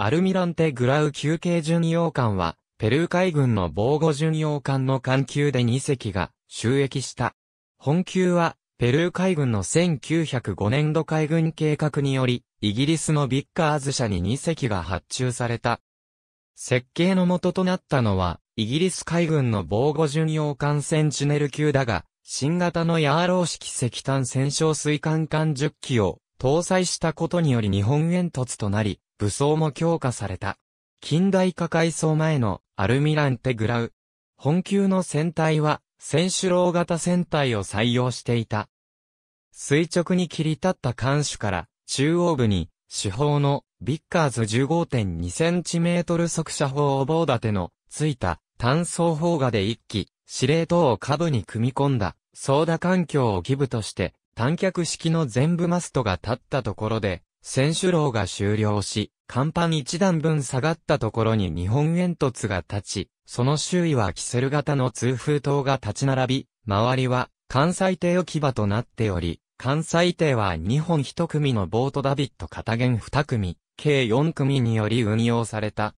アルミランテ・グラウ休憩巡洋艦は、ペルー海軍の防護巡洋艦の艦級で2隻が収益した。本級は、ペルー海軍の1905年度海軍計画により、イギリスのビッカーズ社に2隻が発注された。設計の元となったのは、イギリス海軍の防護巡洋艦センチネル級だが、新型のヤーロー式石炭戦勝水管艦10機を搭載したことにより日本煙突となり、武装も強化された。近代化改装前のアルミランテグラウ。本級の船体は、選手楼型船体を採用していた。垂直に切り立った艦首から、中央部に、主砲のビッカーズ1 5 2トル速射砲を棒立ての、ついた、単装砲画で一機、司令塔を下部に組み込んだ、操舵環境を基部として、短脚式の全部マストが立ったところで、選手楼が終了し、甲板一段分下がったところに日本煙突が立ち、その周囲はキセル型の通風塔が立ち並び、周りは関西艇置き場となっており、関西艇は日本一組のボートダビット片弦二組、計四組により運用された。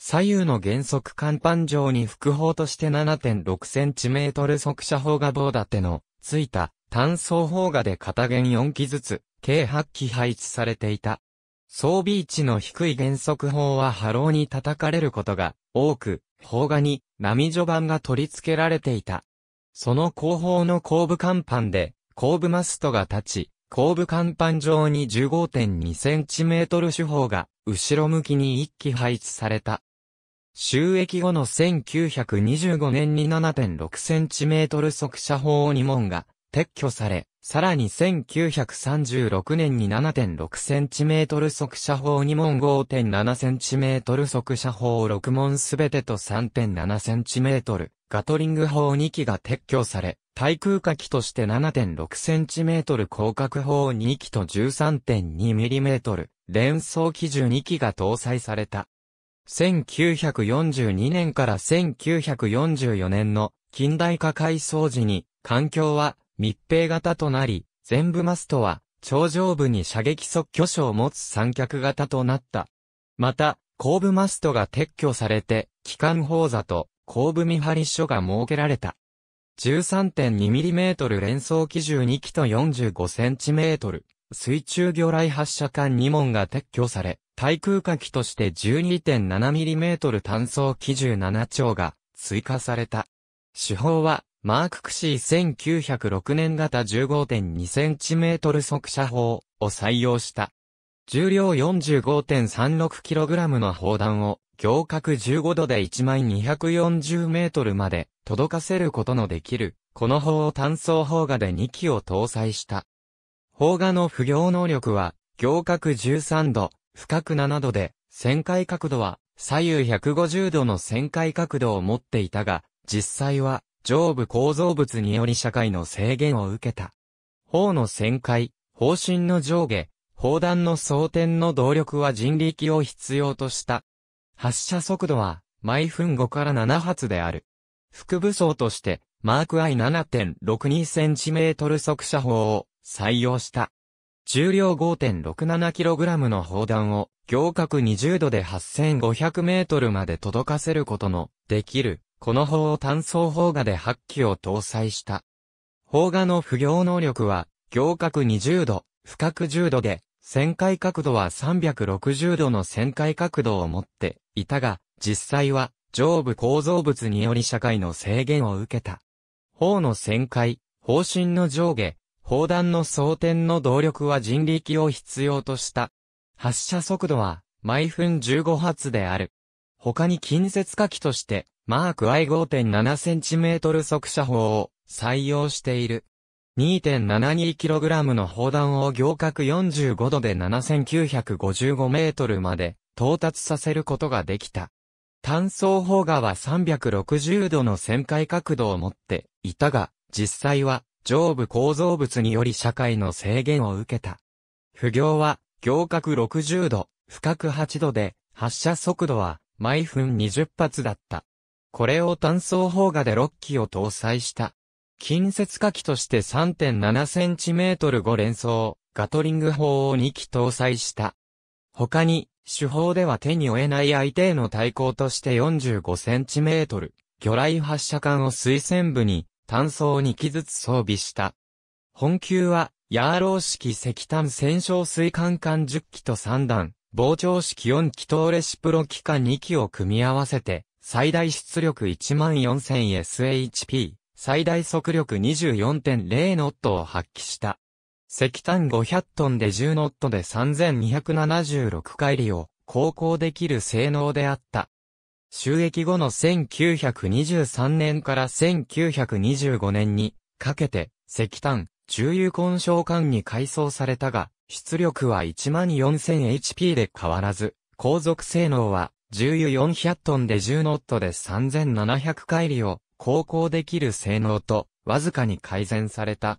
左右の原則甲板上に副砲として7.6センチメートル速射砲が棒立ての、ついた、単装砲がで片弦4機ずつ、計8機配置されていた。装備位置の低い減速砲は波浪に叩かれることが多く、砲画に波序盤が取り付けられていた。その後方の後部甲板で、後部マストが立ち、後部甲板上に 15.2cm 手法が後ろ向きに1機配置された。収益後の1925年に 7.6cm 速射砲2門が撤去され、さらに1936年に 7.6cm 速射砲2門 5.7cm 速射砲6門すべてと 3.7cm ガトリング砲2機が撤去され、対空火器として 7.6cm 広角砲2機と 13.2mm 連装機銃2機が搭載された。1942年から1944年の近代化改装時に、環境は密閉型となり、全部マストは、頂上部に射撃即挙所を持つ三脚型となった。また、後部マストが撤去されて、機関砲座と後部見張り所が設けられた。13.2mm 連装機銃2機と 45cm、水中魚雷発射管2門が撤去され、対空火器として 12.7mm 単装機銃7丁が追加された。手法はマーク・クシー1906年型 15.2cm 速射砲を採用した。重量 45.36kg の砲弾を行角15度で1枚240メートルまで届かせることのできる、この砲を単装砲画で2機を搭載した。砲画の不行能力は、行角13度、深く7度で、旋回角度は左右150度の旋回角度を持っていたが、実際は上部構造物により社会の制限を受けた。法の旋回、方針の上下、砲弾の装填の動力は人力を必要とした。発射速度は毎分5から7発である。副武装として、マーク I7.62cm 速射砲を採用した。重量 5.67kg の砲弾を、行角20度で 8500m まで届かせることの、できる、この砲を単装砲画で8機を搭載した。砲画の不行能力は、行角20度、深角10度で、旋回角度は360度の旋回角度を持っていたが、実際は上部構造物により社会の制限を受けた。砲の旋回、砲身の上下、砲弾の装填の動力は人力を必要とした。発射速度は毎分15発である。他に近接火器として、マーク I5.7cm 速射砲を採用している。2.72kg の砲弾を行角45度で7955メートルまで到達させることができた。単装砲画は360度の旋回角度を持っていたが、実際は上部構造物により社会の制限を受けた。不行は行角60度、深く8度で、発射速度は毎分20発だった。これを単装砲画で6機を搭載した。近接火器として 3.7cm 5連装、ガトリング砲を2機搭載した。他に、手法では手に負えない相手への対抗として 45cm、魚雷発射管を水線部に、単装2機ずつ装備した。本級は、ヤーロー式石炭戦勝水管管10機と3段、膨張式4気筒レシプロ機関2機を組み合わせて、最大出力 14000SHP、最大速力24.0ノットを発揮した。石炭500トンで10ノットで3276回りを航行できる性能であった。収益後の1923年から1925年にかけて石炭、重油混焼管に改装されたが、出力は 14000HP で変わらず、航続性能は重油400トンで10ノットで3700回りを航行できる性能とわずかに改善された。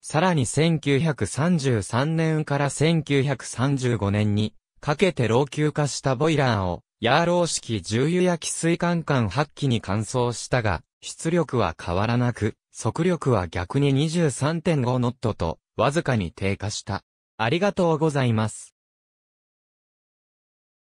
さらに1933年から1935年にかけて老朽化したボイラーをヤーロー式重油焼き水管管発揮に乾燥したが、出力は変わらなく、速力は逆に23.5ノットとわずかに低下した。ありがとうございます。